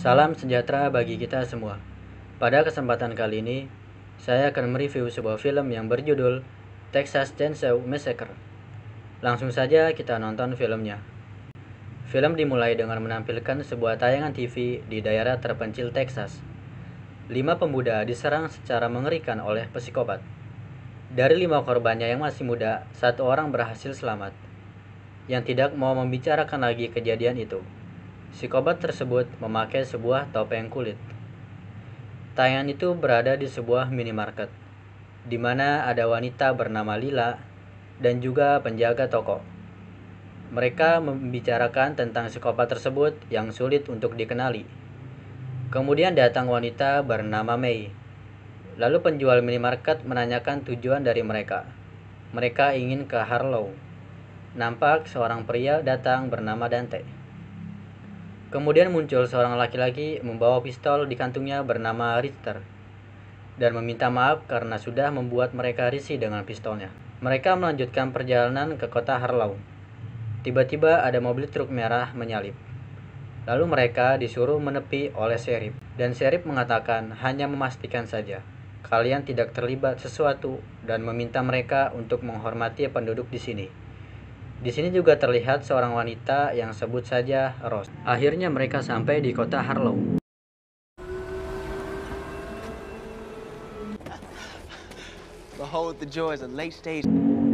Salam sejahtera bagi kita semua. Pada kesempatan kali ini, saya akan mereview sebuah film yang berjudul Texas Chainsaw Massacre. Langsung saja kita nonton filmnya. Film dimulai dengan menampilkan sebuah tayangan TV di daerah terpencil Texas. Lima pemuda diserang secara mengerikan oleh psikopat. Dari lima korbannya yang masih muda, satu orang berhasil selamat. Yang tidak mau membicarakan lagi kejadian itu. Psikopat tersebut memakai sebuah topeng kulit. Tayangan itu berada di sebuah minimarket, di mana ada wanita bernama Lila dan juga penjaga toko. Mereka membicarakan tentang psikopat tersebut yang sulit untuk dikenali. Kemudian datang wanita bernama Mei. Lalu penjual minimarket menanyakan tujuan dari mereka. Mereka ingin ke Harlow. Nampak seorang pria datang bernama Dante. Kemudian muncul seorang laki-laki membawa pistol di kantungnya bernama Richter dan meminta maaf karena sudah membuat mereka risih dengan pistolnya. Mereka melanjutkan perjalanan ke kota Harlow. Tiba-tiba ada mobil truk merah menyalip. Lalu mereka disuruh menepi oleh serif dan serif mengatakan hanya memastikan saja kalian tidak terlibat sesuatu dan meminta mereka untuk menghormati penduduk di sini. Di sini juga terlihat seorang wanita yang sebut saja Rose. Akhirnya mereka sampai di kota Harlow.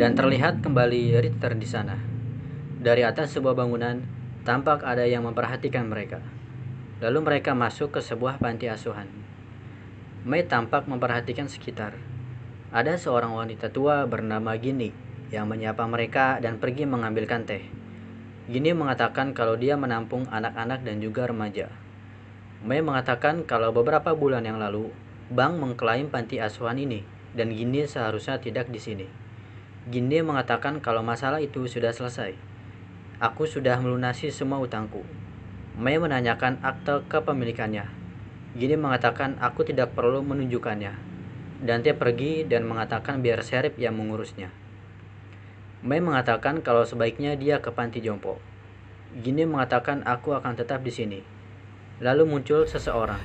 Dan terlihat kembali Ritter di sana. Dari atas sebuah bangunan, tampak ada yang memperhatikan mereka. Lalu mereka masuk ke sebuah panti asuhan. May tampak memperhatikan sekitar. Ada seorang wanita tua bernama Ginny yang menyapa mereka dan pergi mengambilkan teh. Gini mengatakan kalau dia menampung anak-anak dan juga remaja. Mei mengatakan kalau beberapa bulan yang lalu, Bang mengklaim panti asuhan ini dan Gini seharusnya tidak di sini. Gini mengatakan kalau masalah itu sudah selesai. Aku sudah melunasi semua utangku. Mei menanyakan akte kepemilikannya. Gini mengatakan aku tidak perlu menunjukkannya. Dante pergi dan mengatakan biar Serip yang mengurusnya. Mei mengatakan kalau sebaiknya dia ke panti jompo. Gini mengatakan aku akan tetap di sini. Lalu muncul seseorang.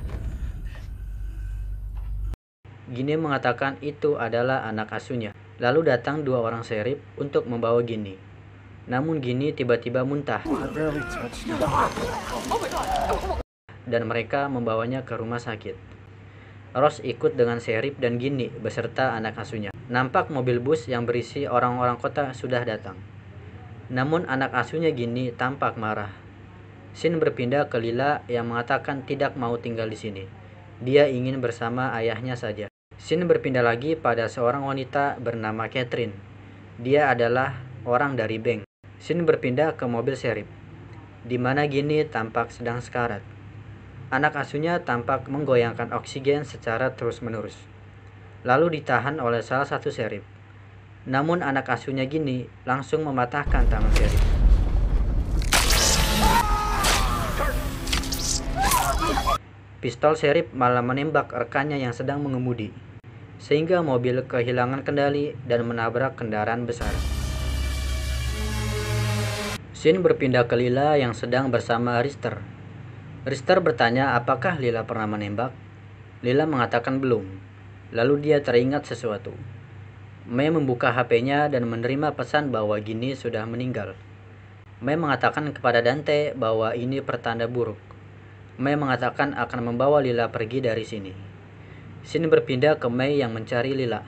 Gini mengatakan itu adalah anak asuhnya. Lalu datang dua orang serip untuk membawa Gini. Namun Gini tiba-tiba muntah. Dan mereka membawanya ke rumah sakit. Ross ikut dengan serip dan Gini beserta anak asuhnya. Nampak mobil bus yang berisi orang-orang kota sudah datang. Namun anak asuhnya Gini tampak marah. Sin berpindah ke Lila yang mengatakan tidak mau tinggal di sini. Dia ingin bersama ayahnya saja. Sin berpindah lagi pada seorang wanita bernama Catherine. Dia adalah orang dari bank. Sin berpindah ke mobil serip, di mana Gini tampak sedang sekarat. Anak asuhnya tampak menggoyangkan oksigen secara terus-menerus lalu ditahan oleh salah satu serif. Namun anak asuhnya Gini langsung mematahkan tangan serif. Pistol serif malah menembak rekannya yang sedang mengemudi, sehingga mobil kehilangan kendali dan menabrak kendaraan besar. Sin berpindah ke Lila yang sedang bersama Rister. Rister bertanya apakah Lila pernah menembak. Lila mengatakan belum. Lalu dia teringat sesuatu. Mei membuka HP-nya dan menerima pesan bahwa Gini sudah meninggal. Mei mengatakan kepada Dante bahwa ini pertanda buruk. Mei mengatakan akan membawa Lila pergi dari sini. Sin berpindah ke Mei yang mencari Lila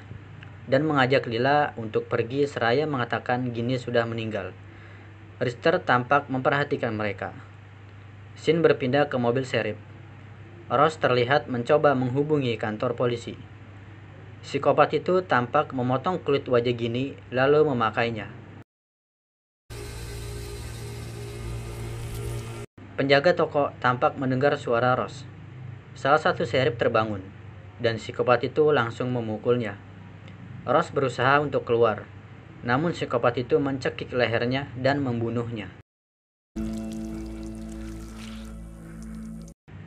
dan mengajak Lila untuk pergi seraya mengatakan Gini sudah meninggal. Richter tampak memperhatikan mereka. Sin berpindah ke mobil serip. Ross terlihat mencoba menghubungi kantor polisi. Psikopat itu tampak memotong kulit wajah Gini lalu memakainya. Penjaga toko tampak mendengar suara Ross. Salah satu serif terbangun, dan psikopat itu langsung memukulnya. Ross berusaha untuk keluar, namun psikopat itu mencekik lehernya dan membunuhnya.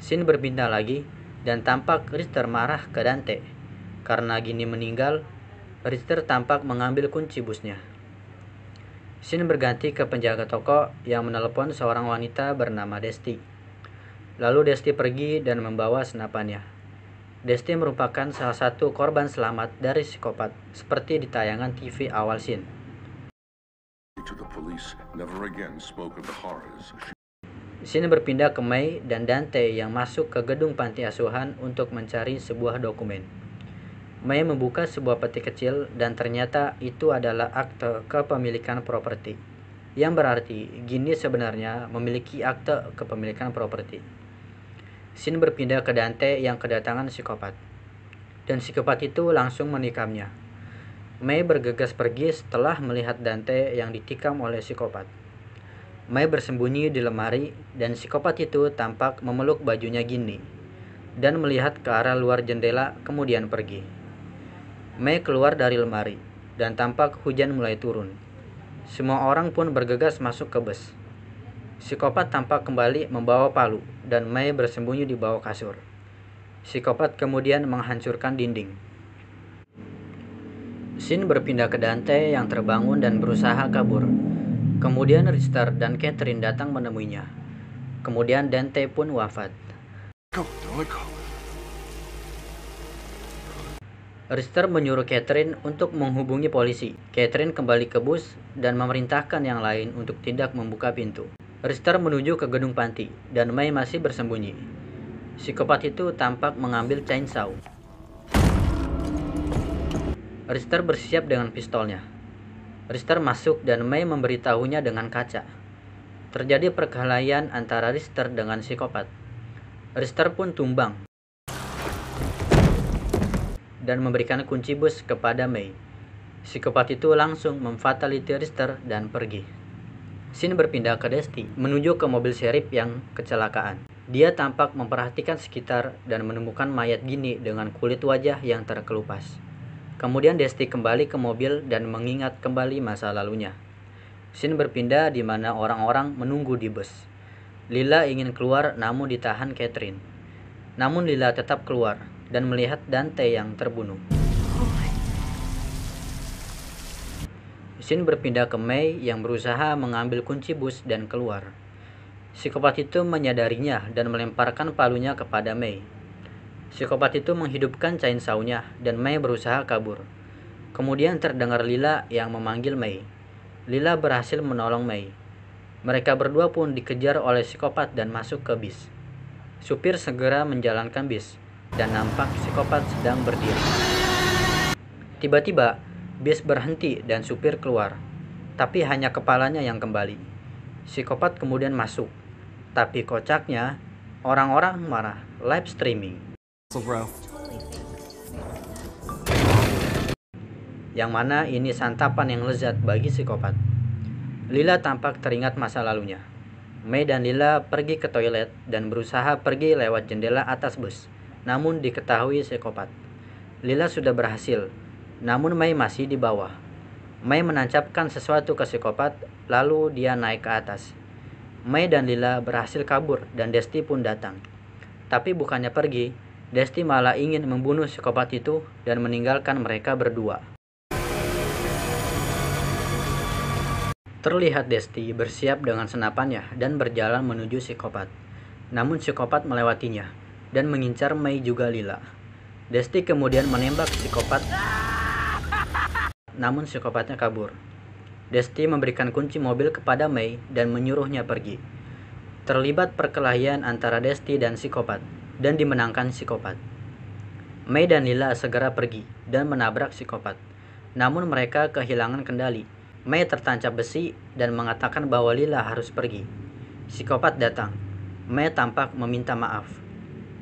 Sin berpindah lagi dan tampak Riz termarah ke Dante. Karena Gini meninggal, Richter tampak mengambil kunci busnya. Sin berganti ke penjaga toko yang menelepon seorang wanita bernama Desti. Lalu Desti pergi dan membawa senapannya. Desti merupakan salah satu korban selamat dari psikopat, seperti di tayangan TV awal Sin. Sin berpindah ke Mei dan Dante yang masuk ke gedung panti asuhan untuk mencari sebuah dokumen. Maya membuka sebuah peti kecil dan ternyata itu adalah akte kepemilikan properti. Yang berarti Gini sebenarnya memiliki akte kepemilikan properti. Sin berpindah ke Dante yang kedatangan psikopat. Dan psikopat itu langsung menikamnya. Mei bergegas pergi setelah melihat Dante yang ditikam oleh psikopat. Mei bersembunyi di lemari dan psikopat itu tampak memeluk bajunya Gini dan melihat ke arah luar jendela kemudian pergi. Mei keluar dari lemari, dan tampak hujan mulai turun. Semua orang pun bergegas masuk ke bus. Psikopat tampak kembali membawa palu, dan Mei bersembunyi di bawah kasur. Psikopat kemudian menghancurkan dinding. Sin berpindah ke Dante yang terbangun dan berusaha kabur. Kemudian Richter dan Catherine datang menemuinya. Kemudian Dante pun wafat. Go, go. Rister menyuruh Catherine untuk menghubungi polisi. Catherine kembali ke bus dan memerintahkan yang lain untuk tidak membuka pintu. Rister menuju ke gedung panti dan May masih bersembunyi. Psikopat itu tampak mengambil chainsaw. Rister bersiap dengan pistolnya. Rister masuk dan May memberitahunya dengan kaca. Terjadi perkelahian antara Rister dengan psikopat. Rister pun tumbang dan memberikan kunci bus kepada Mei. Psikopat itu langsung memfataliti Rister dan pergi. Sin berpindah ke Desti, menuju ke mobil serip yang kecelakaan. Dia tampak memperhatikan sekitar dan menemukan mayat Gini dengan kulit wajah yang terkelupas. Kemudian Desti kembali ke mobil dan mengingat kembali masa lalunya. Sin berpindah di mana orang-orang menunggu di bus. Lila ingin keluar namun ditahan Catherine. Namun Lila tetap keluar dan melihat Dante yang terbunuh. Shin berpindah ke Mei yang berusaha mengambil kunci bus dan keluar. Psikopat itu menyadarinya dan melemparkan palunya kepada Mei. Psikopat itu menghidupkan chainsawnya dan Mei berusaha kabur. Kemudian terdengar Lila yang memanggil Mei. Lila berhasil menolong Mei. Mereka berdua pun dikejar oleh psikopat dan masuk ke bis. Supir segera menjalankan bis dan nampak psikopat sedang berdiri. Tiba-tiba, bis berhenti dan supir keluar, tapi hanya kepalanya yang kembali. Psikopat kemudian masuk, tapi kocaknya orang-orang marah live streaming. Yang mana ini santapan yang lezat bagi psikopat. Lila tampak teringat masa lalunya. Mei dan Lila pergi ke toilet dan berusaha pergi lewat jendela atas bus namun diketahui psikopat. Lila sudah berhasil, namun Mei masih di bawah. Mei menancapkan sesuatu ke psikopat, lalu dia naik ke atas. Mei dan Lila berhasil kabur dan Desti pun datang. Tapi bukannya pergi, Desti malah ingin membunuh psikopat itu dan meninggalkan mereka berdua. Terlihat Desti bersiap dengan senapannya dan berjalan menuju psikopat. Namun psikopat melewatinya dan mengincar Mei juga Lila. Desti kemudian menembak psikopat, namun psikopatnya kabur. Desti memberikan kunci mobil kepada Mei dan menyuruhnya pergi. Terlibat perkelahian antara Desti dan psikopat, dan dimenangkan psikopat. Mei dan Lila segera pergi dan menabrak psikopat. Namun mereka kehilangan kendali. Mei tertancap besi dan mengatakan bahwa Lila harus pergi. Psikopat datang. Mei tampak meminta maaf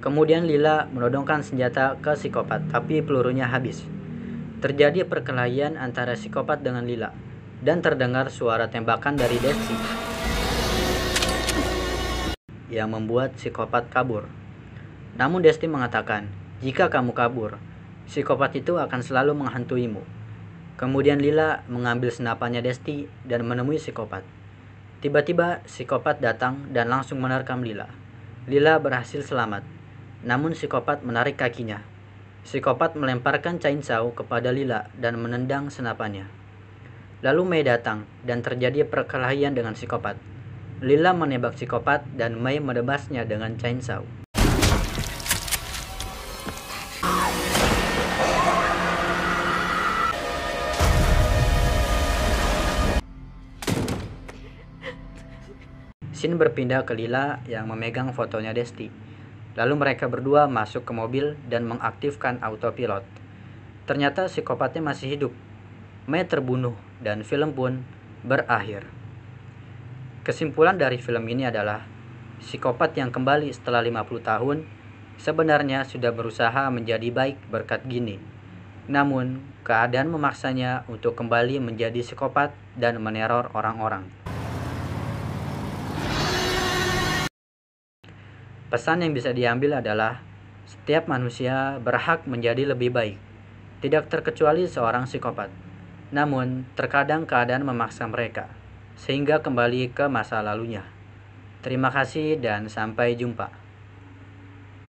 Kemudian Lila menodongkan senjata ke psikopat, tapi pelurunya habis. Terjadi perkelahian antara psikopat dengan Lila, dan terdengar suara tembakan dari Desi yang membuat psikopat kabur. Namun Desti mengatakan, jika kamu kabur, psikopat itu akan selalu menghantuimu. Kemudian Lila mengambil senapannya Desti dan menemui psikopat. Tiba-tiba psikopat datang dan langsung menerkam Lila. Lila berhasil selamat. Namun psikopat menarik kakinya. Psikopat melemparkan Chainsaw kepada Lila dan menendang senapannya. Lalu Mei datang dan terjadi perkelahian dengan psikopat. Lila menembak psikopat dan Mei menebasnya dengan Chainsaw. Sin berpindah ke Lila yang memegang fotonya Desti Lalu mereka berdua masuk ke mobil dan mengaktifkan autopilot. Ternyata psikopatnya masih hidup. Mei terbunuh dan film pun berakhir. Kesimpulan dari film ini adalah psikopat yang kembali setelah 50 tahun sebenarnya sudah berusaha menjadi baik berkat gini. Namun, keadaan memaksanya untuk kembali menjadi psikopat dan meneror orang-orang. Pesan yang bisa diambil adalah setiap manusia berhak menjadi lebih baik, tidak terkecuali seorang psikopat. Namun, terkadang keadaan memaksa mereka, sehingga kembali ke masa lalunya. Terima kasih dan sampai jumpa.